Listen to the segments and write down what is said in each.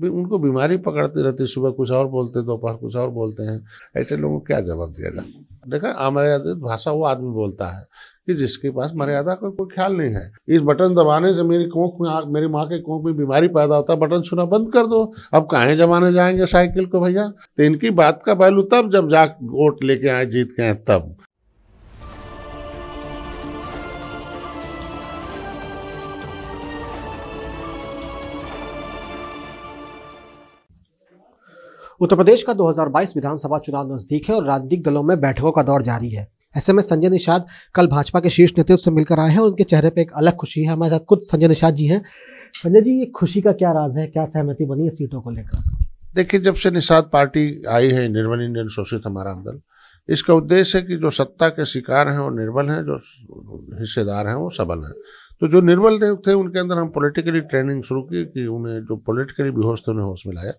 भी उनको बीमारी पकड़ती रहती सुबह कुछ और बोलते दोपहर कुछ और बोलते हैं ऐसे लोगों को क्या जवाब दिया जाए देखा अमर्यादित भाषा वो आदमी बोलता है कि जिसके पास मर्यादा का को कोई ख्याल नहीं है इस बटन दबाने से मेरी कोख में मेरी माँ के कोख में बीमारी पैदा होता है बटन छूना बंद कर दो अब काहे जमाने जाएंगे साइकिल को भैया तो इनकी बात का पहलू तब जब जा वोट लेके आए जीत के आए तब उत्तर प्रदेश का 2022 विधानसभा चुनाव नजदीक है और राजनीतिक दलों में बैठकों का दौर जारी है ऐसे में संजय निषाद कल भाजपा के शीर्ष नेतृत्व से मिलकर आए हैं और उनके चेहरे पर एक अलग खुशी है हमारे साथ खुद संजय निषाद जी हैं संजय जी ये खुशी का क्या राज है क्या सहमति बनी है सीटों को लेकर देखिए जब से निषाद पार्टी आई है निर्मल इंडियन शोषित हमारा दल इसका उद्देश्य है कि जो सत्ता के शिकार हैं वो निर्बल हैं जो हिस्सेदार हैं वो सबल हैं तो जो निर्बल थे उनके अंदर हम पॉलिटिकली ट्रेनिंग शुरू की कि उन्हें जो पॉलिटिकली बेहोश थे उन्हें होश में लाया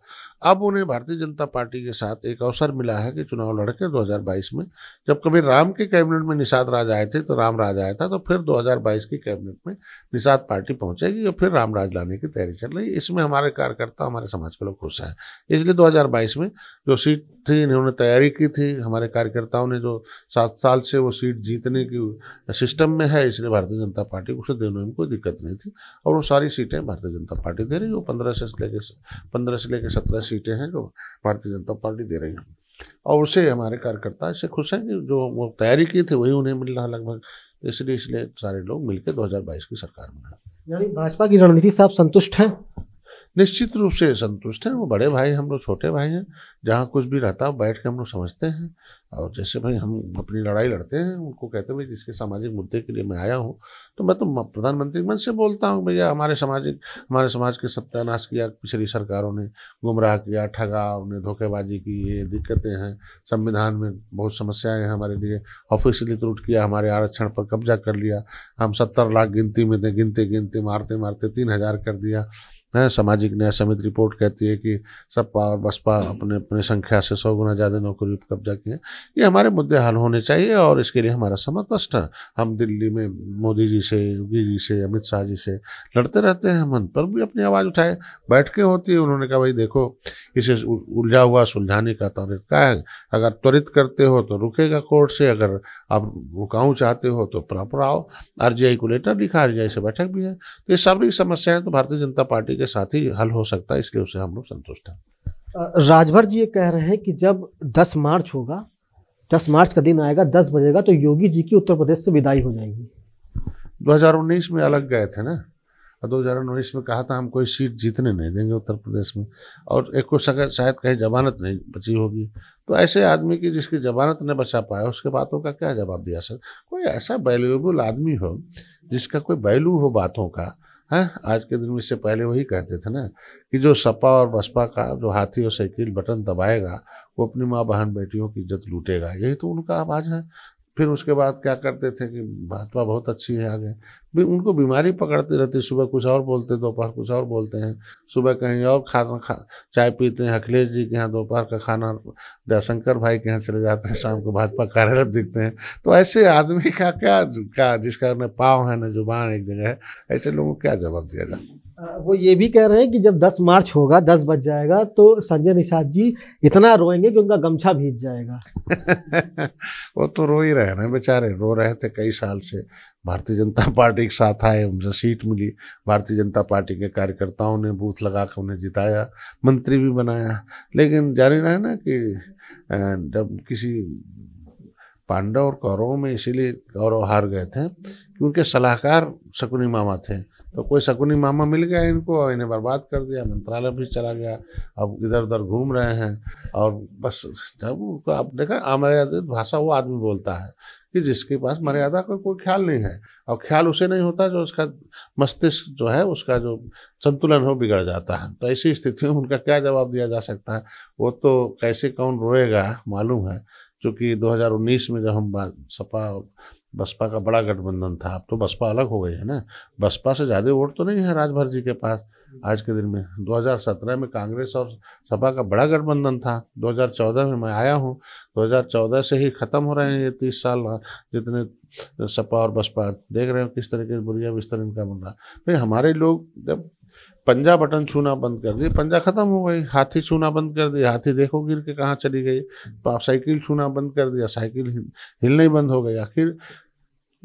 अब उन्हें भारतीय जनता पार्टी के साथ एक अवसर मिला है कि चुनाव लड़के 2022 में जब कभी राम के कैबिनेट में निषाद राज आए थे तो राम राज आया था तो फिर 2022 की कैबिनेट में निषाद पार्टी पहुंचेगी और फिर राम राज लाने की तैयारी चल रही है इसमें हमारे कार्यकर्ता हमारे समाज के लोग खुश हैं इसलिए दो में जो सीट थी इन्होंने तैयारी की थी हमारे कार्यकर्ताओं ने जो सात साल से वो सीट जीतने की सिस्टम में है इसलिए भारतीय जनता पार्टी को उसे देने में कोई दिक्कत नहीं थी और वो सारी सीटें भारतीय जनता पार्टी दे रही है वो पंद्रह से लेके पंद्रह से लेके सत्रह सीटें हैं जो भारतीय जनता पार्टी दे रही है और उसे हमारे कार्यकर्ता इससे खुश हैं कि जो वो तैयारी की थी वही उन्हें मिल रहा लगभग इसलिए इसलिए सारे लोग मिलकर दो की सरकार बनाए यानी भाजपा की रणनीति से आप संतुष्ट हैं निश्चित रूप से संतुष्ट हैं वो बड़े भाई हम लोग छोटे भाई हैं जहाँ कुछ भी रहता है बैठ के हम लोग समझते हैं और जैसे भाई हम अपनी लड़ाई लड़ते हैं उनको कहते हैं भाई जिसके सामाजिक मुद्दे के लिए मैं आया हूँ तो मैं तो प्रधानमंत्री मन से बोलता हूँ भैया हमारे सामाजिक हमारे समाज के सत्यानाश किया पिछली सरकारों ने गुमराह किया ठगा उन्हें धोखेबाजी की ये दिक्कतें हैं संविधान में बहुत समस्याएं हैं हमारे लिए ऑफिसली त्रुट किया हमारे आरक्षण पर कब्जा कर लिया हम सत्तर लाख गिनती में थे गिनते गिनते मारते मारते तीन हज़ार कर दिया है सामाजिक न्याय समिति रिपोर्ट कहती है कि सपा और बसपा हम्म। अपने अपने संख्या से सौ गुना ज़्यादा नौकरियों पर कब्जा किए ये हमारे मुद्दे हल होने चाहिए और इसके लिए हमारा समर्थन है हम दिल्ली में मोदी जी से योगी जी से अमित शाह जी से लड़ते रहते हैं मन पर भी अपनी आवाज़ उठाए बैठ के होती है उन्होंने कहा भाई देखो इसे उलझा हुआ सुलझाने का त्वरित तो का है अगर त्वरित करते हो तो रुकेगा कोर्ट से अगर आप रुकाऊँ चाहते हो तो प्रॉपर आओ आर को लेटर लिखा आर से बैठक भी है तो ये सारी समस्याएं तो भारतीय जनता पार्टी के साथ ही हल हो सकता है इसलिए उसे हम लोग संतुष्ट हैं राजभर जी ये कह रहे हैं कि जब 10 मार्च होगा 10 मार्च का दिन आएगा 10 बजेगा तो योगी जी की उत्तर प्रदेश से विदाई हो जाएगी 2019 में अलग गए थे ना और दो में कहा था हम कोई सीट जीतने नहीं देंगे उत्तर प्रदेश में और एक को सगर शायद कहीं जमानत नहीं बची होगी तो ऐसे आदमी की जिसकी जमानत नहीं बचा पाया उसके बातों का क्या जवाब दिया सर कोई ऐसा वैल्यूएबल आदमी हो जिसका कोई वैल्यू हो बातों का है हाँ, आज के दिन में इससे पहले वही कहते थे ना कि जो सपा और बसपा का जो हाथी और साइकिल बटन दबाएगा वो अपनी माँ बहन बेटियों की इज्जत लूटेगा यही तो उनका आवाज है फिर उसके बाद क्या करते थे कि भाजपा बहुत अच्छी है आगे भी उनको बीमारी पकड़ती रहती सुबह कुछ और बोलते दोपहर कुछ और बोलते हैं सुबह कहीं और खाना खा चाय पीते हैं अखिलेश जी के यहाँ दोपहर का खाना दयाशंकर भाई के यहाँ चले जाते हैं शाम को भाजपा कार्यरत दिखते हैं तो ऐसे आदमी का क्या क्या जिसका न पाँव है न जुबान एक जगह है ऐसे लोगों को क्या जवाब दिया जाए वो ये भी कह रहे हैं कि जब 10 मार्च होगा 10 बज जाएगा तो संजय निषाद जी इतना रोएंगे कि उनका गमछा भीग जाएगा वो तो रो ही रहे ना बेचारे रो रहे थे कई साल से भारतीय जनता पार्टी के साथ आए उनसे सीट मिली भारतीय जनता पार्टी के कार्यकर्ताओं ने बूथ लगा कर उन्हें जिताया मंत्री भी बनाया लेकिन जान रहे ना कि जब किसी पांडव और कौरवों में इसीलिए कौरव हार गए थे कि उनके सलाहकार शकुनी मामा थे तो कोई शकुनी मामा मिल गया इनको और इन्हें बर्बाद कर दिया मंत्रालय भी चला गया अब इधर उधर घूम रहे हैं और बस जब उनको आप देखा अमर्यादित भाषा वो आदमी बोलता है कि जिसके पास मर्यादा का कोई ख्याल नहीं है और ख्याल उसे नहीं होता जो उसका मस्तिष्क जो है उसका जो संतुलन हो बिगड़ जाता है तो ऐसी स्थिति में उनका क्या जवाब दिया जा सकता है वो तो कैसे कौन रोएगा मालूम है चूँकि 2019 में जब हम सपा बसपा का बड़ा गठबंधन था अब तो बसपा अलग हो गई है ना बसपा से ज़्यादा वोट तो नहीं है राजभर जी के पास आज के दिन में 2017 में कांग्रेस और सपा का बड़ा गठबंधन था 2014 में मैं आया हूँ 2014 से ही ख़त्म हो रहे हैं ये तीस साल जितने सपा और बसपा देख रहे हो किस तरह के बुरिया बिस्तर इनका बन रहा भाई हमारे लोग जब पंजा बटन छूना बंद कर दिए पंजा खत्म हो गई हाथी छूना बंद कर दिया हाथी देखो गिर के कहाँ चली गई तो आप साइकिल छूना बंद कर दिया साइकिल हिलना ही बंद हो गई आखिर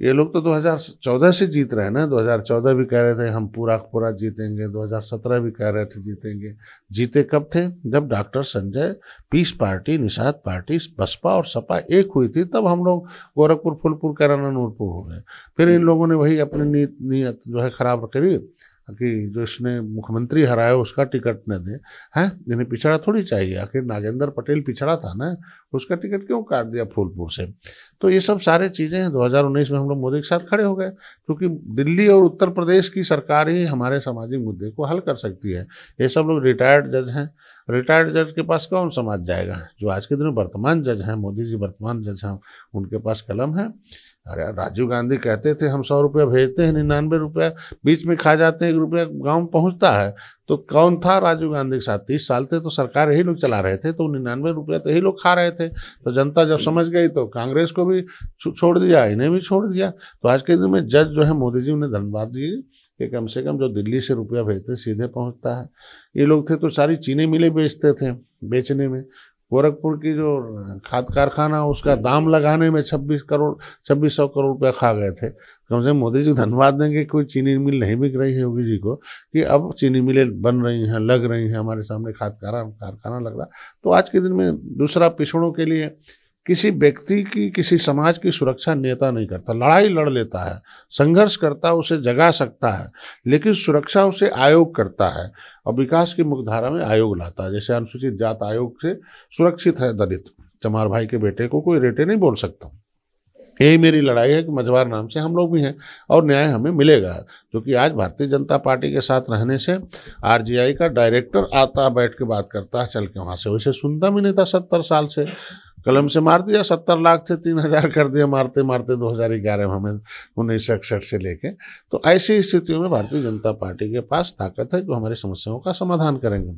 ये लोग तो 2014 से जीत रहे हैं ना 2014 भी कह रहे थे हम पूरा पूरा जीतेंगे 2017 भी कह रहे थे जीतेंगे जीते कब थे जब doctor Sanjay peace party Nishad party Baspa और सपा एक हुई थी तब हम लोग गोरखपुर फुलपुर कैराना नूरपुर हो गए फिर इन हम्म। लोगों ने वही अपनी नीत नीयत जो है खराब करी कि जो इसने मुख्यमंत्री हराया उसका टिकट न दे हैं इन्हें पिछड़ा थोड़ी चाहिए आखिर नागेंद्र पटेल पिछड़ा था ना उसका टिकट क्यों काट दिया फूलपुर से तो ये सब सारे चीज़ें हैं 2019 में हम लोग मोदी के साथ खड़े हो गए क्योंकि दिल्ली और उत्तर प्रदेश की सरकार ही हमारे सामाजिक मुद्दे को हल कर सकती है ये सब लोग रिटायर्ड जज हैं रिटायर्ड जज के पास कौन समाज जाएगा जो आज के दिन वर्तमान जज हैं मोदी जी वर्तमान जज हैं उनके पास कलम है अरे राजीव गांधी कहते थे हम सौ रुपया भेजते हैं निन्यानवे रुपया बीच में खा जाते हैं एक रुपया गाँव पहुँचता है तो कौन था राजीव गांधी के साथ तीस साल थे तो सरकार यही लोग चला रहे थे तो निन्यानवे रुपया तो यही लोग खा रहे थे तो जनता जब हम्म। समझ गई तो कांग्रेस को भी छोड़ दिया इन्हें भी छोड़ दिया तो आज के दिन में जज जो है मोदी जी उन्हें धन्यवाद दिए कि कम से कम जो दिल्ली से रुपया भेजते सीधे पहुंचता है ये लोग थे तो सारी चीनी मिले बेचते थे बेचने में गोरखपुर की जो खाद कारखाना उसका हम्म। दाम लगाने में 26 करोड़ 2600 करोड़ रुपया खा गए थे कम से कम मोदी जी धन्यवाद देंगे कोई चीनी मिल नहीं बिक रही है योगी जी को कि अब चीनी मिलें बन रही हैं लग रही हैं हमारे सामने खाद कारखाना लग रहा तो आज के दिन में दूसरा पिछड़ों के लिए किसी व्यक्ति की किसी समाज की सुरक्षा नेता नहीं करता लड़ाई लड़ लेता है संघर्ष करता है उसे जगा सकता है लेकिन सुरक्षा उसे आयोग करता है और विकास की मुख्यधारा में आयोग लाता है जैसे अनुसूचित जात आयोग से सुरक्षित है दलित चमार भाई के बेटे को कोई रेटे नहीं बोल सकता यही मेरी लड़ाई है कि मझवार नाम से हम लोग भी हैं और न्याय हमें मिलेगा क्योंकि आज भारतीय जनता पार्टी के साथ रहने से आर का डायरेक्टर आता बैठ के बात करता है चल के वहाँ से वैसे सुनता भी नहीं था सत्तर साल से कलम से मार दिया सत्तर लाख थे तीन हजार कर दिया मारते मारते दो हजार ग्यारह में हमें उन्नीस सौ इकसठ से लेके तो ऐसी स्थितियों में भारतीय जनता पार्टी के पास ताकत है जो हमारी समस्याओं का समाधान करेंगे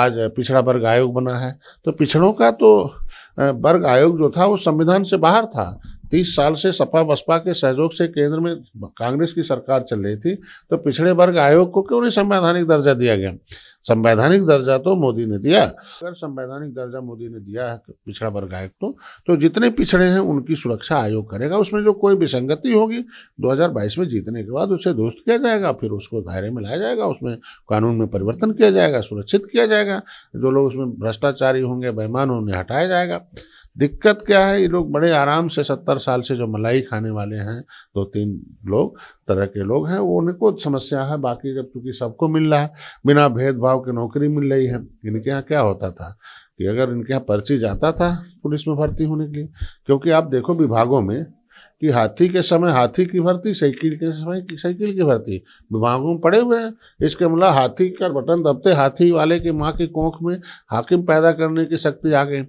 आज पिछड़ा वर्ग आयोग बना है तो पिछड़ों का तो वर्ग आयोग जो था वो संविधान से बाहर था तीस साल से सपा बसपा के सहयोग से केंद्र में कांग्रेस की सरकार चल रही थी तो पिछड़े वर्ग आयोग को क्यों नहीं संवैधानिक दर्जा दिया गया संवैधानिक दर्जा तो मोदी ने दिया अगर संवैधानिक दर्जा मोदी ने दिया है पिछड़ा वर्ग आयोग तो, तो जितने पिछड़े हैं उनकी सुरक्षा आयोग करेगा उसमें जो कोई विसंगति होगी 2022 में जीतने के बाद उसे दुरुस्त किया जाएगा फिर उसको दायरे में लाया जाएगा उसमें कानून में परिवर्तन किया जाएगा सुरक्षित किया जाएगा जो लोग उसमें भ्रष्टाचारी होंगे बेमान उन्हें हटाया जाएगा दिक्कत क्या है ये लोग बड़े आराम से सत्तर साल से जो मलाई खाने वाले हैं दो तीन लोग तरह के लोग हैं वो उनको समस्या है बाकी जब चूंकि सबको मिल रहा है बिना भेदभाव के नौकरी मिल रही है इनके यहाँ क्या होता था कि अगर इनके यहाँ पर्ची जाता था पुलिस में भर्ती होने के लिए क्योंकि आप देखो विभागों में कि हाथी के समय हाथी की भर्ती साइकिल के समय साइकिल की भर्ती विभागों में पड़े हुए हैं इसके मतलब हाथी का बटन दबते हाथी वाले की माँ के कोख में हाकिम पैदा करने की शक्ति आ गई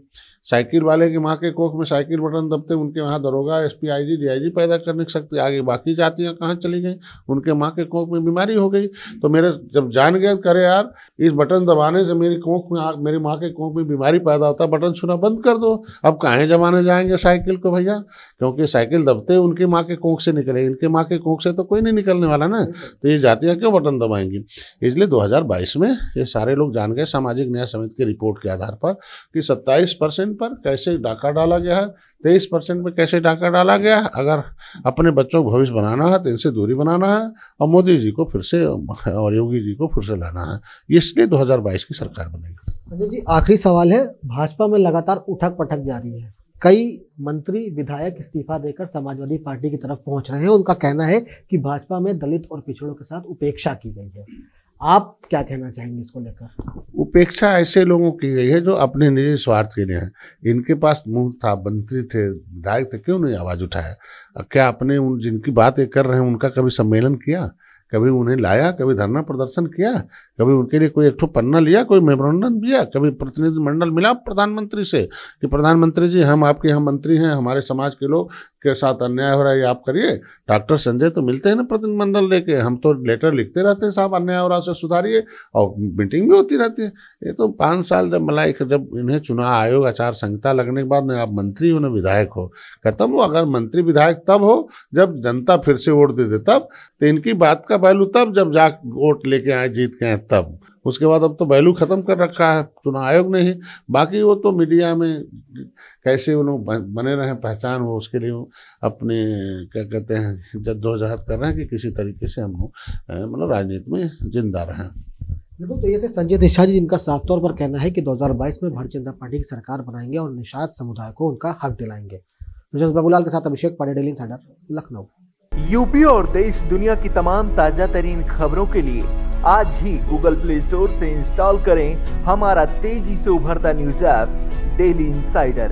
साइकिल वाले की माँ के कोख में साइकिल बटन दबते उनके वहाँ दरोगा S P I G D I G पैदा करने की शक्ति आ गई बाकी जातियाँ कहाँ चली गई उनके माँ के कोख में बीमारी हो गई तो मेरे जब जान गए करे यार इस बटन दबाने से मेरी कोख में मेरी माँ के कोख में बीमारी पैदा होता बटन छूना बंद कर दो अब कहाँ जमाने जाएंगे साइकिल को भैया क्योंकि साइकिल दबते उनकी माँ के कोख से निकले इनके माँ के कोख से तो कोई नहीं निकलने वाला ना तो ये जातियाँ क्यों बटन दबाएंगी इसलिए दो में ये सारे लोग जान गए सामाजिक न्याय समिति की रिपोर्ट के आधार पर कि सत्ताईस परसेंट परसेंट पर कैसे डाका डाला गया है तेईस परसेंट पर कैसे डाका डाला गया है अगर अपने बच्चों को भविष्य बनाना है तो इनसे दूरी बनाना है और मोदी जी को फिर से और योगी जी को फिर से लाना है इसलिए 2022 की सरकार बनेगी संजय जी आखिरी सवाल है भाजपा में लगातार उठक पटक जारी है कई मंत्री विधायक इस्तीफा देकर समाजवादी पार्टी की तरफ पहुंच रहे हैं उनका कहना है कि भाजपा में दलित और पिछड़ों के साथ उपेक्षा की गई है आप क्या कहना चाहेंगे इसको लेकर उपेक्षा ऐसे लोगों की गई है जो अपने निजी स्वार्थ के लिए हैं इनके पास मुंह था मंत्री थे विधायक थे क्यों नहीं आवाज़ उठाया क्या अपने उन जिनकी बात ये कर रहे हैं उनका कभी सम्मेलन किया कभी उन्हें लाया कभी धरना प्रदर्शन किया कभी उनके लिए कोई एक ठो पन्ना लिया कोई मेमोरेंडम दिया कभी प्रतिनिधिमंडल मिला प्रधानमंत्री से कि प्रधानमंत्री जी हम आपके यहाँ मंत्री हैं हमारे समाज के लोग के साथ अन्याय हो रहा है ये आप करिए डॉक्टर संजय तो मिलते हैं ना प्रतिनिधिमंडल लेके हम तो लेटर लिखते रहते हैं साहब अन्याय हो रहा है सुधारिए और मीटिंग भी होती रहती है ये तो पाँच साल जब मलाइक जब इन्हें चुनाव आयोग आचार संहिता लगने के बाद ना आप मंत्री हो ना विधायक हो खत्म हो अगर मंत्री विधायक तब हो जब जनता फिर से वोट दे दे तब तो इनकी बात का का वैल्यू तब जब जा वोट लेके आए जीत के आए तब उसके बाद अब तो वैल्यू खत्म कर रखा है चुनाव आयोग ने ही बाकी वो तो मीडिया में कैसे वो लोग बने रहे पहचान हो उसके लिए अपने क्या कहते हैं जद्दोजहद कर रहे हैं कि किसी तरीके से हम लोग मतलब राजनीति में जिंदा रहें बिल्कुल तो ये थे संजय निषाद जी जिनका साफ तौर पर कहना है कि 2022 में भारतीय जनता पार्टी की सरकार बनाएंगे और निषाद समुदाय को उनका हक दिलाएंगे बाबूलाल के साथ Abhishek Pandey daily insider Lucknow UP और देश दुनिया की तमाम ताजा तरीन खबरों के लिए आज ही गूगल प्ले स्टोर से इंस्टॉल करें हमारा तेजी से उभरता न्यूज ऐप डेली इंसाइडर